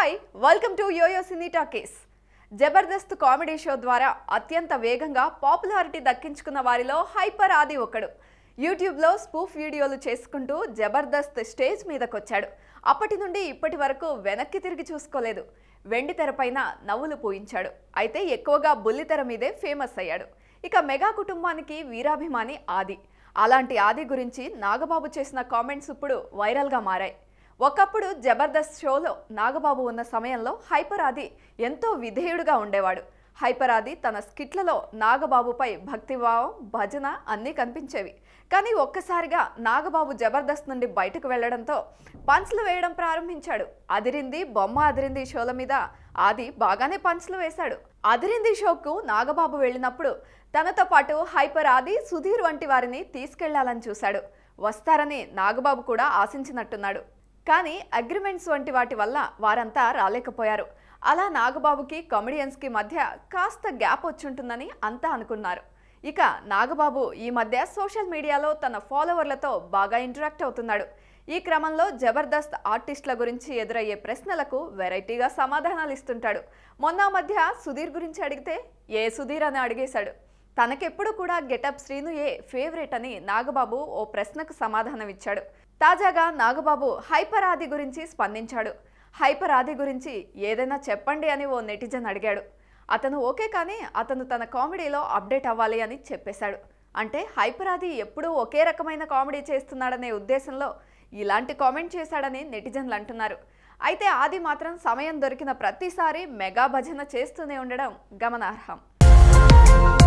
hi welcome to yoyo cine talkies Jabardasth comedy show ద్వారా అత్యంత వేగంగా పాపులారిటీ దక్కించుకున్న వారిలో హైపర్ ఆది ఒకడు యూట్యూబ్లో స్పూఫ్ వీడియోలు చేసుకుంటూ జబర్దస్త్ స్టేజ్ మీదకొచ్చాడు అప్పటి నుండి ఇప్పటి వరకు వెనక్కి తిరిగి చూసుకోలేదు వెండి తెరపైన నవ్వులు పూయించాడు అయితే ఎక్కువగా బుల్లితెర మీదే ఫేమస్ అయ్యాడు ఇక మెగా కుటుంబానికి వీరాభిమాని ఆది అలాంటి ఆది గురించి నాగబాబు చేసిన కామెంట్స్ ఇప్పుడు వైరల్గా మారాయి ఒకప్పుడు జబర్దస్త్ షోలో నాగబాబు ఉన్న సమయంలో హైపరాది ఎంతో విధేయుడుగా ఉండేవాడు హైపరాది తన స్కిట్లలో నాగబాబుపై భక్తిభావం భజన అన్నీ కనిపించేవి కానీ ఒక్కసారిగా నాగబాబు జబర్దస్త్ నుండి బయటకు వెళ్లడంతో పంచ్లు వేయడం ప్రారంభించాడు అదిరింది బొమ్మ అదిరింది షోల మీద ఆది బాగానే పంచ్లు వేశాడు అదిరింది షోకు నాగబాబు వెళ్ళినప్పుడు తనతో పాటు హైపర్ ఆది సుధీర్ వంటి వారిని తీసుకెళ్లాలని చూశాడు వస్తారని నాగబాబు కూడా ఆశించినట్టున్నాడు కానీ అగ్రిమెంట్స్ వంటి వాటి వల్ల వారంతా రాలేకపోయారు అలా నాగబాబుకి కమెడియన్స్కి మధ్య కాస్త గ్యాప్ వచ్చుంటుందని అంతా అనుకున్నారు ఇక నాగబాబు ఈ మధ్య సోషల్ మీడియాలో తన ఫాలోవర్లతో బాగా ఇంటరాక్ట్ అవుతున్నాడు ఈ క్రమంలో జబర్దస్త్ ఆర్టిస్టుల గురించి ఎదురయ్యే ప్రశ్నలకు వెరైటీగా సమాధానాలు ఇస్తుంటాడు మొన్న మధ్య సుధీర్ గురించి అడిగితే ఏ సుధీర్ అని అడిగేశాడు తనకెప్పుడు కూడా గెటప్ శ్రీనుయే ఫేవరెట్ అని నాగబాబు ఓ ప్రశ్నకు సమాధానం ఇచ్చాడు తాజాగా నాగబాబు హైపర్ ఆది గురించి స్పందించాడు హైపర్ ఆది గురించి ఏదైనా చెప్పండి అని ఓ నెటిజన్ అడిగాడు అతను ఓకే కానీ అతను తన కామెడీలో అప్డేట్ అవ్వాలి అని చెప్పేశాడు అంటే హైపర్ ఆది ఎప్పుడూ ఒకే రకమైన కామెడీ చేస్తున్నాడనే ఉద్దేశంలో ఇలాంటి కామెంట్ చేశాడని నెటిజన్లు అంటున్నారు అయితే ఆది మాత్రం సమయం దొరికిన ప్రతిసారి మెగా భజన చేస్తూనే ఉండడం గమనార్హం